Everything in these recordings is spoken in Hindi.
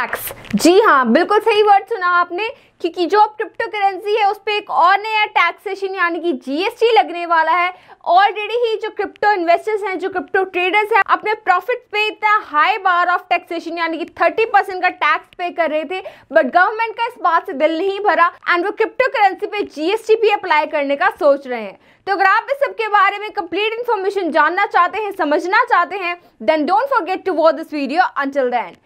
टैक्स जी हाँ बिल्कुल सही वर्ड सुना आपने क्योंकि जो अब क्रिप्टो करेंसी है उस पर एक और नया टैक्सेशन यानी कि जीएसटी लगने वाला है ऑलरेडी ही जो क्रिप्टो इन्वेस्टर्स हैं जो क्रिप्टो ट्रेडर्स हैं अपने प्रॉफिट पे इतना हाई बार ऑफ टैक्सेशन यानी कि थर्टी परसेंट का टैक्स पे कर रहे थे बट गवर्नमेंट का इस बात से दिल नहीं भरा एंड वो क्रिप्टो करेंसी पे जीएसटी भी अप्लाई करने का सोच रहे हैं तो अगर आप इस सबके बारे में कंप्लीट इन्फॉर्मेशन जानना चाहते हैं समझना चाहते हैं then don't forget to watch this video until then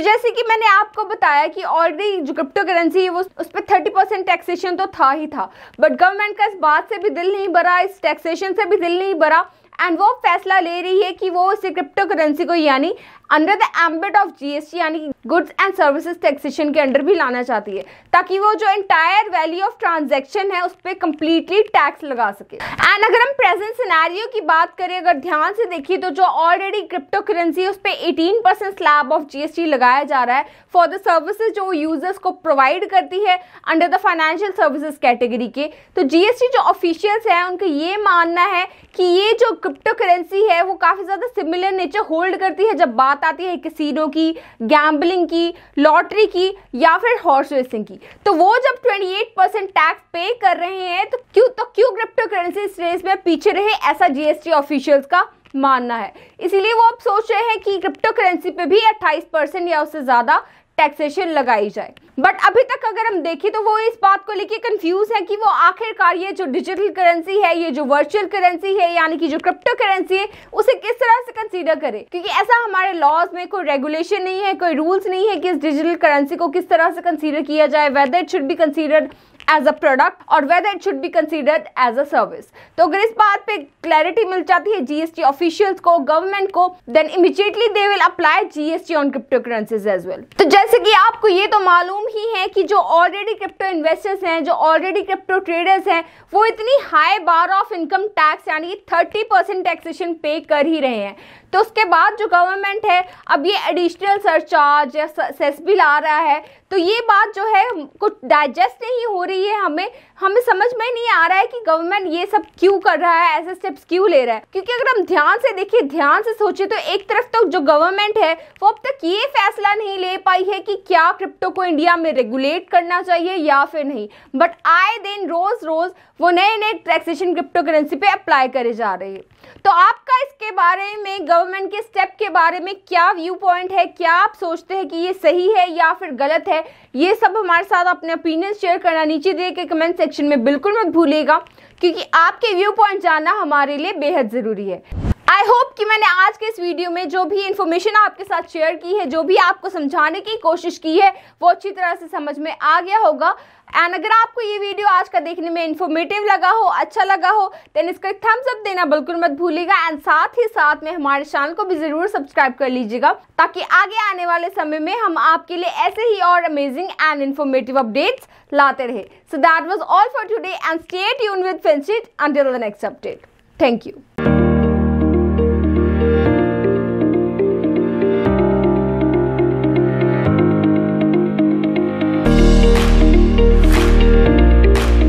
तो जैसे कि मैंने आपको बताया कि ऑलरेडी जो क्रिप्टो करेंसी है वो उस पर थर्टी परसेंट टैक्सेशन तो था ही था बट गवर्नमेंट का इस बात से भी दिल नहीं भरा इस टैक्सेशन से भी दिल नहीं भरा एंड वो फैसला ले रही है कि वो इसे क्रिप्टो करेंसी को यानी under the ambit of GST यानी गुड्स एंड सर्विसेज टैक्सेशन के अंडर भी लाना चाहती है ताकि वो जो एंटायर वैल्यू ऑफ ट्रांजेक्शन है उस पर कम्प्लीटली टैक्स लगा सके एंड अगर हम प्रेजेंट सिनारियो की बात करें अगर ध्यान से देखिए तो जो ऑलरेडी क्रिप्टो करेंसी है उस पर eighteen percent slab of GST लगाया जा रहा है फॉर द सर्विसेज जो यूजर्स को प्रोवाइड करती है under the financial services category के तो जीएसटी जो ऑफिशियल्स हैं उनका ये मानना है कि ये जो क्रिप्टो करेंसी है वो काफ़ी ज़्यादा सिमिलर नेचर होल्ड करती है जब बात आती है किसीनो की गैम्बलिंग की लॉटरी की या फिर हॉर्स रेसिंग की तो वो जब 28 परसेंट टैक्स पे कर रहे हैं तो क्यों तो क्यों क्रिप्टो करेंसी इस रेस में पीछे रहे ऐसा जीएसटी ऑफिशियल्स का मानना है इसीलिए वो अब सोच रहे हैं कि क्रिप्टो करेंसी पे भी 28 परसेंट या उससे ज़्यादा टैक्सेशन लगाई जाए बट अभी तक अगर हम देखें तो वो इस बात को लेके कंफ्यूज है कि वो आखिरकार ये जो डिजिटल करेंसी है ये जो वर्चुअल करेंसी है यानी कि जो क्रिप्टो करेंसी है उसे किस तरह से कंसीडर करें क्योंकि ऐसा हमारे लॉज में कोई रेगुलेशन नहीं है कोई रूल्स नहीं है कि इस डिजिटल करेंसी को किस तरह से कंसीडर किया जाए whether it should be considered as a product और whether it should be considered as a service तो अगर इस बात पे क्लैरिटी मिल जाती है जीएसटी ऑफिशियल्स को गवर्नमेंट को then immediately they will apply GST on crypto currencies as well तो जैसे कि आपको ये तो मालूम ही है कि जो ऑलरेडी क्रिप्टो इन्वेस्टर्स हैं जो ऑलरेडी क्रिप्टो ट्रेडर्स हैं वो इतनी high bar of income tax यानी थर्टी परसेंट टैक्सेशन पे कर ही रहे हैं तो उसके बाद जो गवर्नमेंट है अब ये एडिशनल सरचार्ज या सेस बिल आ रहा है तो ये बात जो है कुछ डाइजेस्ट नहीं हो रही है हमें हमें समझ में नहीं आ रहा है कि गवर्नमेंट ये सब क्यों कर रहा है ऐसे स्टेप्स क्यों ले रहा है क्योंकि अगर हम ध्यान से देखिए ध्यान से सोचे तो एक तरफ तक तो जो गवर्नमेंट है वो अब तक ये फैसला नहीं ले पाई है कि क्या क्रिप्टो को इंडिया में रेगुलेट करना चाहिए या फिर नहीं बट आए दिन रोज रोज वो नए नए टैक्सेशन क्रिप्टो करेंसी पे अप्लाई करे जा रहे हैं तो आपका इस के बारे में गवर्नमेंट के स्टेप के बारे में क्या व्यू पॉइंट है क्या आप सोचते हैं कि ये सही है या फिर गलत है ये सब हमारे साथ अपने ओपिनियन शेयर करना नीचे दिए के कमेंट सेक्शन में बिल्कुल मत भूलिएगा क्योंकि आपके व्यू पॉइंट जानना हमारे लिए बेहद ज़रूरी है आई होप कि मैंने आज के इस वीडियो में जो भी इन्फॉर्मेशन आपके साथ शेयर की है जो भी आपको समझाने की कोशिश की है वो अच्छी तरह से समझ में आ गया होगा एंड अगर आपको ये वीडियो आज का देखने में इन्फॉर्मेटिव लगा हो अच्छा लगा हो देन इसका थम्स अप देना बिल्कुल मत भूलिएगा एंड साथ ही साथ में हमारे चैनल को भी ज़रूर सब्सक्राइब कर लीजिएगा ताकि आगे आने वाले समय में हम आपके लिए ऐसे ही और अमेजिंग एंड इन्फॉर्मेटिव अपडेट्स लाते रहे so that was all for today and stay यून with friendship under the next update thank you